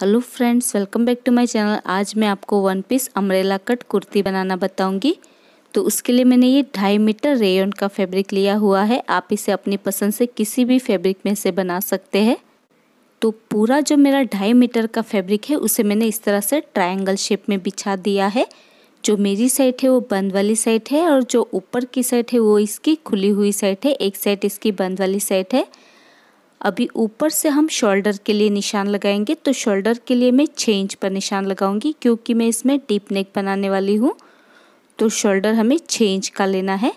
hello friends welcome back to my channel आज मैं आपको one piece umbrella cut kurti बनाना बताऊंगी तो उसके लिए मैंने ये ढाई मीटर रेयन का फैब्रिक लिया हुआ है आप इसे अपनी पसंद से किसी भी फैब्रिक में से बना सकते हैं तो पूरा जो मेरा ढाई मीटर का फैब्रिक है उसे मैंने इस तरह से ट्राइंगल शेप में बिछा दिया है जो मेरी साइड है वो बंद वाली साइड है और जो ऊपर की साइड है वो इसकी खुली हुई साइड है एक साइड इसकी बंद वाली साइड है अभी ऊपर से हम शोल्डर के लिए निशान लगाएंगे तो शोल्डर के लिए मैं छः इंच पर निशान लगाऊंगी क्योंकि मैं इसमें डीप नेक बनाने वाली हूँ तो शोल्डर हमें छः इंच का लेना है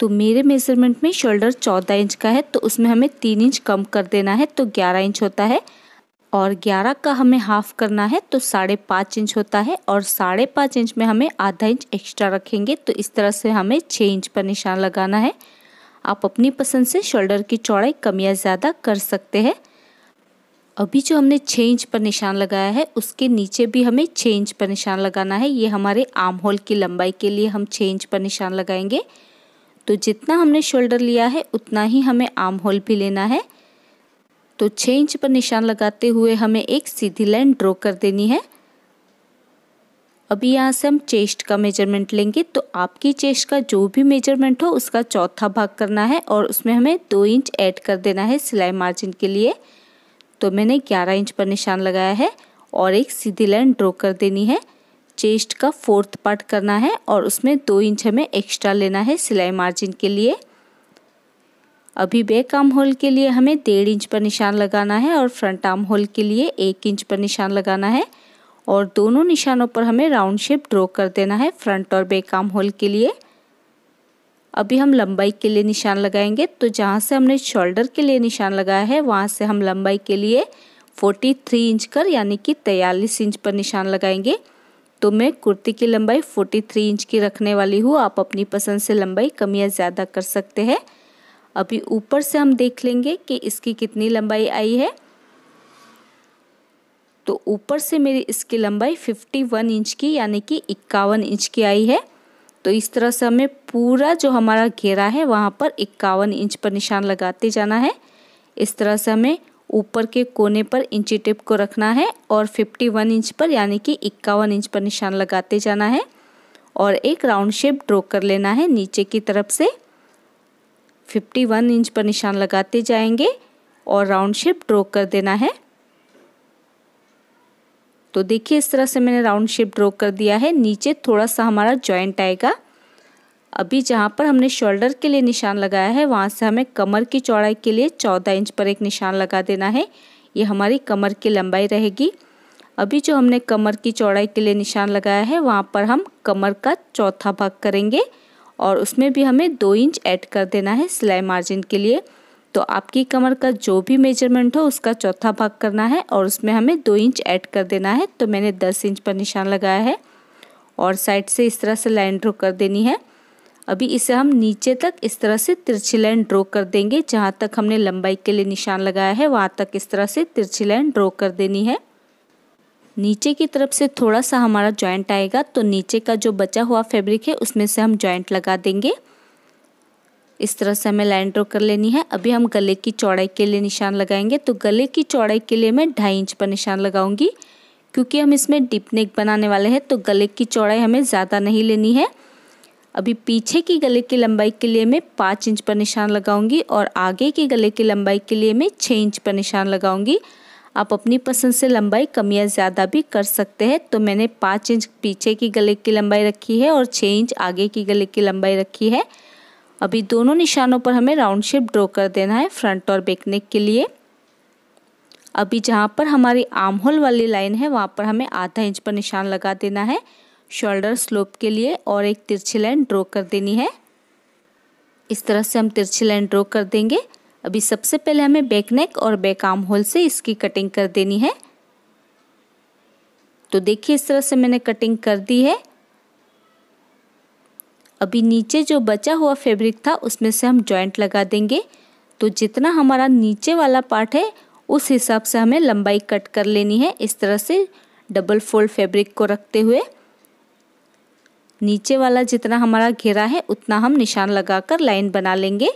तो मेरे मेजरमेंट में शोल्डर चौदह इंच का है तो उसमें हमें तीन इंच कम कर देना है तो ग्यारह इंच होता है और ग्यारह का हमें हाफ करना है तो साढ़े पाँच इंच होता है और साढ़े पाँच इंच में हमें आधा इंच एक्स्ट्रा रखेंगे तो इस तरह से हमें छः इंच पर निशान लगाना है आप अपनी पसंद से शोल्डर की चौड़ाई कम या ज़्यादा कर सकते हैं अभी जो हमने छः इंच पर निशान लगाया है उसके नीचे भी हमें छः इंच पर निशान लगाना है ये हमारे आर्म होल की लंबाई के लिए हम छः इंच पर निशान लगाएंगे तो जितना हमने शोल्डर लिया है उतना ही हमें आर्म होल भी लेना है तो छः इंच पर निशान लगाते हुए हमें एक सीधी लाइन ड्रॉ कर देनी है अभी यहाँ से हम चेस्ट का मेजरमेंट लेंगे तो आपकी चेस्ट का जो भी मेजरमेंट हो उसका चौथा भाग करना है और उसमें हमें दो इंच ऐड कर देना है सिलाई मार्जिन के लिए तो मैंने ग्यारह इंच पर निशान लगाया है और एक सीधी लाइन ड्रॉ कर देनी है चेस्ट का फोर्थ पार्ट करना है और उसमें दो इंच हमें एक्स्ट्रा लेना है सिलाई मार्जिन के लिए अभी बैक आर्म होल के लिए हमें डेढ़ इंच पर निशान लगाना है और फ्रंट आर्म होल के लिए एक इंच पर निशान लगाना है और दोनों निशानों पर हमें राउंड शेप ड्रॉ कर देना है फ्रंट और बैक आर्म होल के लिए अभी हम लंबाई के लिए निशान लगाएंगे तो जहाँ से हमने शोल्डर के लिए निशान लगाया है वहाँ से हम लंबाई के लिए 43 इंच कर यानी कि 43 इंच पर निशान लगाएंगे तो मैं कुर्ती की लंबाई 43 इंच की रखने वाली हूँ आप अपनी पसंद से लंबाई कम या ज़्यादा कर सकते हैं अभी ऊपर से हम देख लेंगे कि इसकी कितनी लंबाई आई है तो ऊपर से मेरी इसकी लंबाई 51 इंच की यानी कि इक्यावन इंच की आई है तो इस तरह से हमें पूरा जो हमारा घेरा है वहाँ पर इक्यावन इंच पर निशान लगाते जाना है इस तरह से हमें ऊपर के कोने पर इंची टिप को रखना है और 51 इंच पर यानी कि इक्यावन इंच पर निशान लगाते जाना है और एक राउंड शेप ड्रॉ कर लेना है नीचे की तरफ से 51 इंच पर निशान लगाते जाएंगे और राउंड शेप ड्रॉ कर देना है तो देखिए इस तरह से मैंने राउंड शेप ड्रॉ कर दिया है नीचे थोड़ा सा हमारा जॉइंट आएगा अभी जहाँ पर हमने शोल्डर के लिए निशान लगाया है वहाँ से हमें कमर की चौड़ाई के लिए चौदह इंच पर एक निशान लगा देना है ये हमारी कमर की लंबाई रहेगी अभी जो हमने कमर की चौड़ाई के लिए निशान लगाया है वहाँ पर हम कमर का चौथा भाग करेंगे और उसमें भी हमें दो इंच ऐड कर देना है सिलाई मार्जिन के लिए तो आपकी कमर का जो भी मेजरमेंट हो उसका चौथा भाग करना है और उसमें हमें दो इंच ऐड कर देना है तो मैंने दस इंच पर निशान लगाया है और साइड से इस तरह से लाइन ड्रॉ कर देनी है अभी इसे हम नीचे तक इस तरह से तिरछी लाइन ड्रॉ कर देंगे जहाँ तक हमने लंबाई के लिए निशान लगाया है वहाँ तक इस तरह से तिरछी लाइन ड्रॉ कर देनी है नीचे की तरफ से थोड़ा सा हमारा जॉइंट आएगा तो नीचे का जो बचा हुआ फैब्रिक है उसमें से हम जॉइंट लगा देंगे इस तरह से हमें लाइन ड्रॉ कर लेनी है अभी हम गले की चौड़ाई के लिए निशान लगाएंगे तो गले की चौड़ाई के लिए मैं ढाई इंच पर निशान लगाऊंगी क्योंकि हम इसमें डिप नेक बनाने वाले हैं तो गले की चौड़ाई हमें ज़्यादा नहीं लेनी है अभी पीछे की गले की लंबाई के लिए मैं पाँच इंच पर निशान लगाऊंगी और आगे के गले की लंबाई के लिए मैं छः इंच पर निशान लगाऊंगी आप अपनी पसंद से लंबाई कम या ज़्यादा भी कर सकते हैं तो मैंने पाँच इंच पीछे की गले की लंबाई रखी है और छः इंच आगे की गले की लंबाई रखी है अभी दोनों निशानों पर हमें राउंड शेप ड्रॉ कर देना है फ्रंट और बैक नेक के लिए अभी जहाँ पर हमारी आर्म होल वाली लाइन है वहाँ पर हमें आधा इंच पर निशान लगा देना है शोल्डर स्लोप के लिए और एक तिरछी लाइन ड्रॉ कर देनी है इस तरह से हम तिरछी लाइन ड्रॉ कर देंगे अभी सबसे पहले हमें बैक नेक और बैक आर्म होल से इसकी कटिंग कर देनी है तो देखिए इस तरह से मैंने कटिंग कर दी है अभी नीचे जो बचा हुआ फैब्रिक था उसमें से हम जॉइंट लगा देंगे तो जितना हमारा नीचे वाला पार्ट है उस हिसाब से हमें लंबाई कट कर लेनी है इस तरह से डबल फोल्ड फैब्रिक को रखते हुए नीचे वाला जितना हमारा घेरा है उतना हम निशान लगाकर लाइन बना लेंगे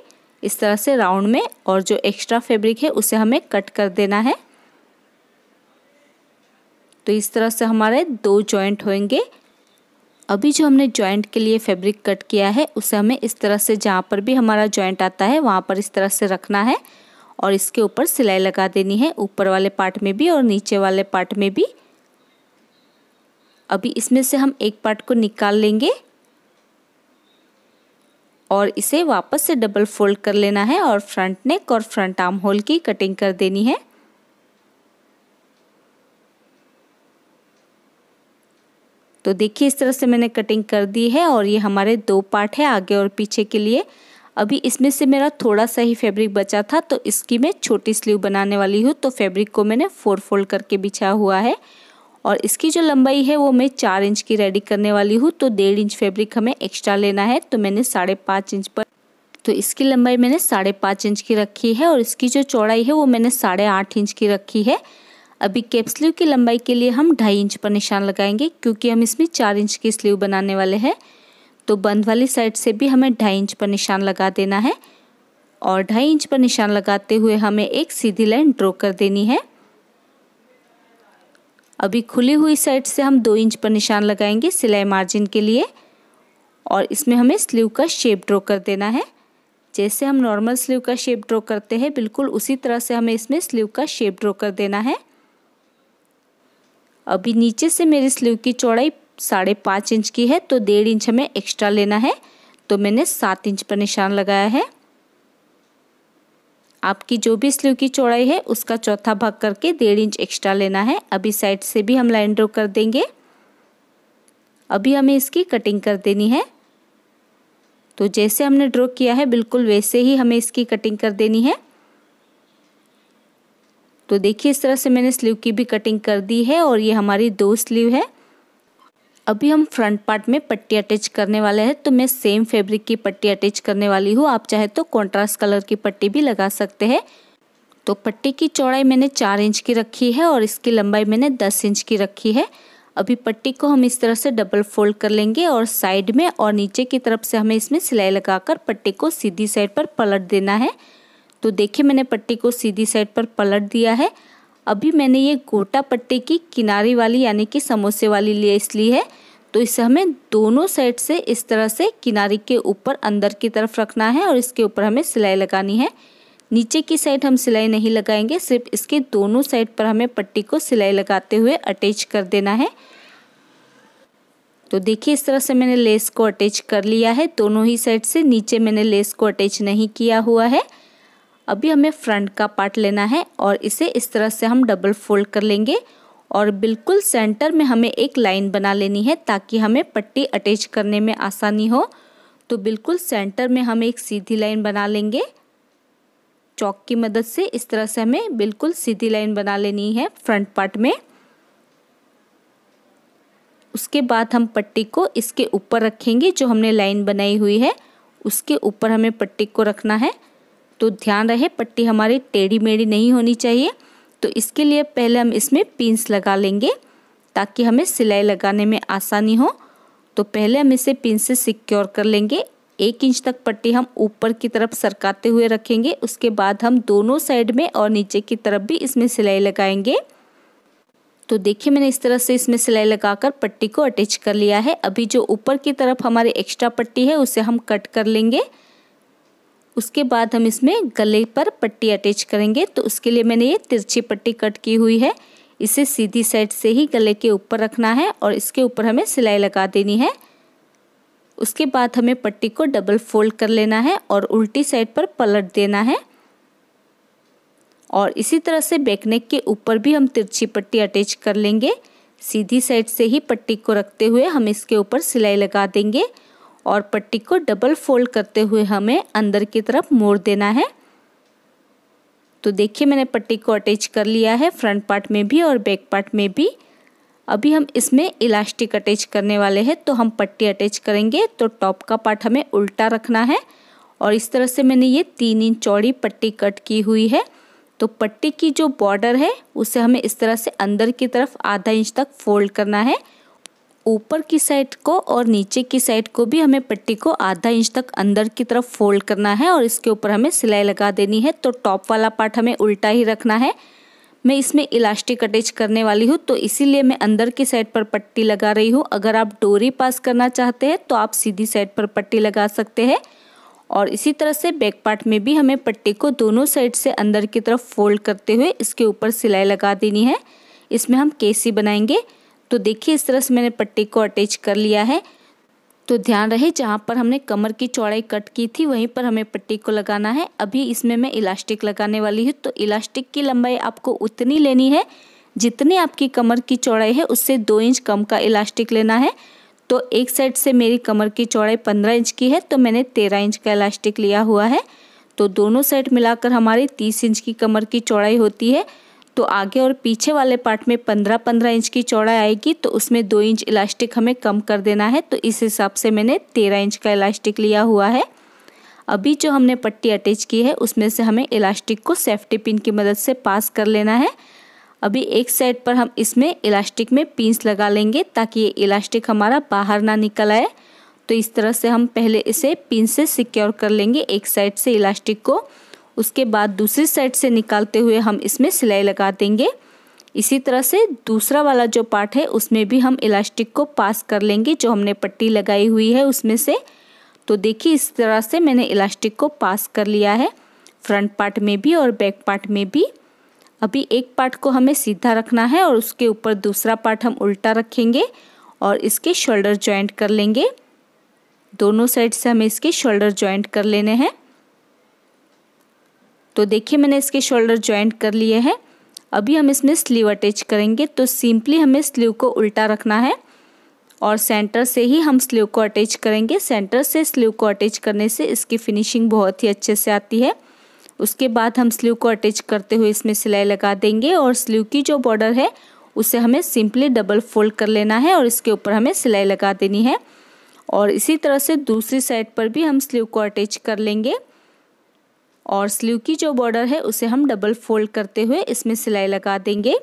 इस तरह से राउंड में और जो एक्स्ट्रा फैब्रिक है उसे हमें कट कर देना है तो इस तरह से हमारे दो जॉइंट होंगे अभी जो हमने जॉइंट के लिए फैब्रिक कट किया है उसे हमें इस तरह से जहाँ पर भी हमारा जॉइंट आता है वहाँ पर इस तरह से रखना है और इसके ऊपर सिलाई लगा देनी है ऊपर वाले पार्ट में भी और नीचे वाले पार्ट में भी अभी इसमें से हम एक पार्ट को निकाल लेंगे और इसे वापस से डबल फोल्ड कर लेना है और फ्रंट नेक और फ्रंट आर्म होल की कटिंग कर देनी है तो देखिए इस तरह से मैंने कटिंग कर दी है और ये हमारे दो पार्ट है आगे और पीछे के लिए अभी इसमें से मेरा थोड़ा सा ही फैब्रिक बचा था तो इसकी मैं छोटी स्लीव बनाने वाली हूँ तो फैब्रिक को मैंने फोर फोल्ड करके बिछा हुआ है और इसकी जो लंबाई है वो मैं चार इंच की रेडी करने वाली हूँ तो डेढ़ इंच फैब्रिक हमें एक्स्ट्रा लेना है तो मैंने साढ़े पाँच इंच पर तो इसकी लंबाई मैंने साढ़े पाँच इंच की रखी है और इसकी जो चौड़ाई है वो मैंने साढ़े आठ इंच की रखी है अभी कैप स्लीव की लंबाई के लिए हम ढाई इंच पर निशान लगाएंगे क्योंकि हम इसमें चार इंच की स्लीव बनाने वाले हैं तो बंद वाली साइड से भी हमें ढाई इंच पर निशान लगा देना है और ढाई इंच पर निशान लगाते हुए हमें एक सीधी लाइन ड्रॉ कर देनी है अभी खुली हुई साइड से हम दो इंच पर निशान लगाएंगे सिलाई मार्जिन के लिए और इसमें हमें स्लीव का शेप ड्रॉ कर देना है जैसे हम नॉर्मल स्लीव का शेप ड्रॉ करते हैं बिल्कुल उसी तरह से हमें इसमें स्लीव का शेप ड्रॉ कर देना है अभी नीचे से मेरी स्लीव की चौड़ाई साढ़े पाँच इंच की है तो डेढ़ इंच हमें एक्स्ट्रा लेना है तो मैंने सात इंच पर निशान लगाया है आपकी जो भी स्लीव की चौड़ाई है उसका चौथा भाग करके डेढ़ इंच एक्स्ट्रा लेना है अभी साइड से भी हम लाइन ड्रॉ कर देंगे अभी हमें इसकी कटिंग कर देनी है तो जैसे हमने ड्रॉ किया है बिल्कुल वैसे ही हमें इसकी कटिंग कर देनी है तो देखिए इस तरह से मैंने स्लीव की भी कटिंग कर दी है और ये हमारी दो स्लीव है अभी हम फ्रंट पार्ट में पट्टी अटैच करने वाले हैं तो मैं सेम फैब्रिक की पट्टी अटैच करने वाली हूँ आप चाहे तो कॉन्ट्रास्ट कलर की पट्टी भी लगा सकते हैं तो पट्टी की चौड़ाई मैंने चार इंच की रखी है और इसकी लंबाई मैंने दस इंच की रखी है अभी पट्टी को हम इस तरह से डबल फोल्ड कर लेंगे और साइड में और नीचे की तरफ से हमें इसमें सिलाई लगाकर पट्टी को सीधी साइड पर पलट देना है तो देखिए मैंने पट्टी को सीधी साइड पर पलट दिया है अभी मैंने ये गोटा पट्टी की किनारे वाली यानी कि समोसे वाली लेस ली है तो इसे हमें दोनों साइड से इस तरह से किनारे के ऊपर अंदर की तरफ रखना है और इसके ऊपर हमें सिलाई लगानी है नीचे की साइड हम सिलाई नहीं लगाएंगे सिर्फ इसके दोनों साइड पर हमें पट्टी को सिलाई लगाते हुए अटैच कर देना है तो देखिए इस तरह से मैंने लेस को अटैच कर लिया है दोनों ही साइड से नीचे मैंने लेस को अटैच नहीं किया हुआ है अभी हमें फ्रंट का पार्ट लेना है और इसे इस तरह से हम डबल फोल्ड कर लेंगे और बिल्कुल सेंटर में हमें एक लाइन बना लेनी है ताकि हमें पट्टी अटैच करने में आसानी हो तो बिल्कुल सेंटर में हम एक सीधी लाइन बना लेंगे चौक की मदद से इस तरह से हमें बिल्कुल सीधी लाइन बना लेनी है फ्रंट पार्ट में उसके बाद हम पट्टी को इसके ऊपर रखेंगे जो हमने लाइन बनाई हुई है उसके ऊपर हमें पट्टी को रखना है तो ध्यान रहे पट्टी हमारी टेढ़ी मेढ़ी नहीं होनी चाहिए तो इसके लिए पहले हम इसमें पिंस लगा लेंगे ताकि हमें सिलाई लगाने में आसानी हो तो पहले हम इसे पिन से सिक्योर कर लेंगे एक इंच तक पट्टी हम ऊपर की तरफ सरकाते हुए रखेंगे उसके बाद हम दोनों साइड में और नीचे की तरफ भी इसमें सिलाई लगाएंगे तो देखिए मैंने इस तरह से इसमें सिलाई लगाकर पट्टी को अटैच कर लिया है अभी जो ऊपर की तरफ हमारी एक्स्ट्रा पट्टी है उसे हम कट कर लेंगे उसके बाद हम इसमें गले पर पट्टी अटैच करेंगे तो उसके लिए मैंने ये तिरछी पट्टी कट की हुई है इसे सीधी साइड से ही गले के ऊपर रखना है और इसके ऊपर हमें सिलाई लगा देनी है उसके बाद हमें पट्टी को डबल फोल्ड कर लेना है और उल्टी साइड पर पलट देना है और इसी तरह से बैकनेक के ऊपर भी हम तिरछी पट्टी अटैच कर लेंगे सीधी साइड से ही पट्टी को रखते हुए हम इसके ऊपर सिलाई लगा देंगे और पट्टी को डबल फोल्ड करते हुए हमें अंदर की तरफ मोड़ देना है तो देखिए मैंने पट्टी को अटैच कर लिया है फ्रंट पार्ट में भी और बैक पार्ट में भी अभी हम इसमें इलास्टिक अटैच करने वाले हैं तो हम पट्टी अटैच करेंगे तो टॉप का पार्ट हमें उल्टा रखना है और इस तरह से मैंने ये तीन इंच चौड़ी पट्टी कट की हुई है तो पट्टी की जो बॉर्डर है उसे हमें इस तरह से अंदर की तरफ आधा इंच तक फोल्ड करना है ऊपर की साइड को और नीचे की साइड को भी हमें पट्टी को आधा इंच तक अंदर की तरफ फोल्ड करना है और इसके ऊपर हमें सिलाई लगा देनी है तो टॉप वाला पार्ट हमें उल्टा ही रखना है मैं इसमें इलास्टिक अटैच करने वाली हूँ तो इसीलिए मैं अंदर की साइड पर पट्टी लगा रही हूँ अगर आप डोरी पास करना चाहते हैं तो आप सीधी साइड पर पट्टी लगा सकते हैं और इसी तरह से बैक पार्ट में भी हमें पट्टी को दोनों साइड से अंदर की तरफ फोल्ड करते हुए इसके ऊपर सिलाई लगा देनी है इसमें हम केसी बनाएंगे तो देखिए इस तरह से मैंने पट्टी को अटैच कर लिया है तो ध्यान रहे जहाँ पर हमने कमर की चौड़ाई कट की थी वहीं पर हमें पट्टी को लगाना है अभी इसमें मैं इलास्टिक लगाने वाली हूँ तो इलास्टिक की लंबाई आपको उतनी लेनी है जितनी आपकी कमर की चौड़ाई है उससे दो इंच कम का इलास्टिक लेना है तो एक साइड से मेरी कमर की चौड़ाई पंद्रह इंच की है तो मैंने तेरह इंच का इलास्टिक लिया हुआ है तो दोनों साइड मिलाकर हमारी तीस इंच की कमर की चौड़ाई होती है तो आगे और पीछे वाले पार्ट में पंद्रह पंद्रह इंच की चौड़ाई आएगी तो उसमें दो इंच इलास्टिक हमें कम कर देना है तो इस हिसाब से मैंने तेरह इंच का इलास्टिक लिया हुआ है अभी जो हमने पट्टी अटैच की है उसमें से हमें इलास्टिक को सेफ्टी पिन की मदद से पास कर लेना है अभी एक साइड पर हम इसमें इलास्टिक में पिंस लगा लेंगे ताकि ये इलास्टिक हमारा बाहर ना निकल आए तो इस तरह से हम पहले इसे पिन से सिक्योर कर लेंगे एक साइड से इलास्टिक को उसके बाद दूसरी साइड से निकालते हुए हम इसमें सिलाई लगा देंगे इसी तरह से दूसरा वाला जो पार्ट है उसमें भी हम इलास्टिक को पास कर लेंगे जो हमने पट्टी लगाई हुई है उसमें से तो देखिए इस तरह से मैंने इलास्टिक को पास कर लिया है फ्रंट पार्ट में भी और बैक पार्ट में भी अभी एक पार्ट को हमें सीधा रखना है और उसके ऊपर दूसरा पार्ट हम उल्टा रखेंगे और इसके शोल्डर ज्वाइंट कर लेंगे दोनों साइड से हमें इसके शोल्डर जॉइंट कर लेने हैं तो देखिए मैंने इसके शोल्डर ज्वाइंट कर लिए हैं अभी हम इसमें स्लीव अटैच करेंगे तो सिंपली हमें स्लीव को उल्टा रखना है और सेंटर से ही हम स्लीव को अटैच करेंगे सेंटर से स्लीव को अटैच करने से इसकी फिनिशिंग बहुत ही अच्छे से आती है उसके बाद हम स्लीव को अटैच करते हुए इसमें सिलाई लगा देंगे और स्लीव की जो बॉर्डर है उसे हमें सिंपली डबल फोल्ड कर लेना है और इसके ऊपर हमें सिलाई लगा देनी है और इसी तरह से दूसरी साइड पर भी हम स्लीव को अटैच कर लेंगे और स्लीव की जो बॉर्डर है उसे हम डबल फोल्ड करते हुए इसमें सिलाई लगा देंगे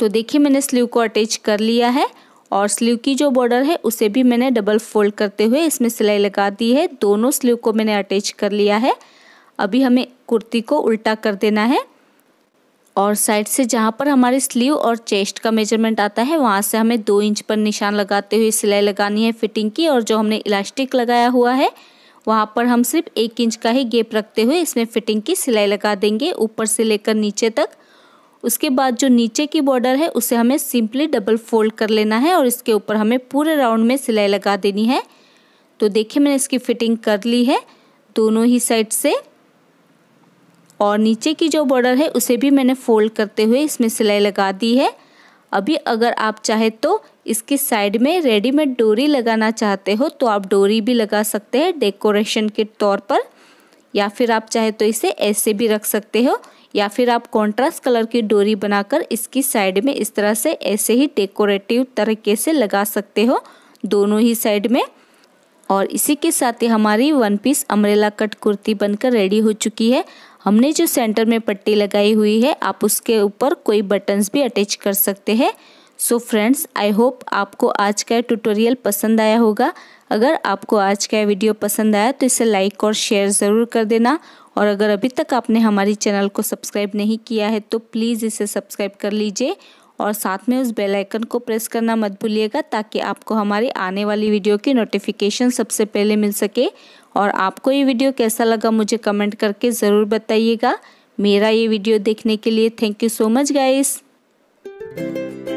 तो देखिए मैंने स्लीव को अटैच कर लिया है और स्लीव की जो बॉर्डर है उसे भी मैंने डबल फोल्ड करते हुए इसमें सिलाई लगा दी है दोनों स्लीव को मैंने अटैच कर लिया है अभी हमें कुर्ती को उल्टा कर देना है और साइड से जहाँ पर हमारे स्लीव और चेस्ट का मेजरमेंट आता है वहाँ से हमें दो इंच पर निशान लगाते हुए सिलाई लगानी है फिटिंग की और जो हमने इलास्टिक लगाया हुआ है वहाँ पर हम सिर्फ एक इंच का ही गेप रखते हुए इसमें फिटिंग की सिलाई लगा देंगे ऊपर से लेकर नीचे तक उसके बाद जो नीचे की बॉर्डर है उसे हमें सिंपली डबल फोल्ड कर लेना है और इसके ऊपर हमें पूरे राउंड में सिलाई लगा देनी है तो देखिए मैंने इसकी फिटिंग कर ली है दोनों ही साइड से और नीचे की जो बॉर्डर है उसे भी मैंने फोल्ड करते हुए इसमें सिलाई लगा दी है अभी अगर आप चाहे तो इसकी साइड में रेडीमेड डोरी लगाना चाहते हो तो आप डोरी भी लगा सकते हैं डेकोरेशन के तौर पर या फिर आप चाहे तो इसे ऐसे भी रख सकते हो या फिर आप कॉन्ट्रास्ट कलर की डोरी बनाकर इसकी साइड में इस तरह से ऐसे ही डेकोरेटिव तरीके से लगा सकते हो दोनों ही साइड में और इसी के साथ ही हमारी one piece umbrella cut kurti बनकर रेडी हो चुकी है हमने जो सेंटर में पट्टी लगाई हुई है आप उसके ऊपर कोई बटन्स भी अटैच कर सकते हैं सो फ्रेंड्स आई होप आपको आज का ट्यूटोरियल पसंद आया होगा अगर आपको आज का वीडियो पसंद आया तो इसे लाइक और शेयर ज़रूर कर देना और अगर अभी तक आपने हमारी चैनल को सब्सक्राइब नहीं किया है तो प्लीज़ इसे सब्सक्राइब कर लीजिए और साथ में उस बेल आइकन को प्रेस करना मत भूलिएगा ताकि आपको हमारी आने वाली वीडियो की नोटिफिकेशन सबसे पहले मिल सके और आपको ये वीडियो कैसा लगा मुझे कमेंट करके ज़रूर बताइएगा मेरा ये वीडियो देखने के लिए thank you so much guys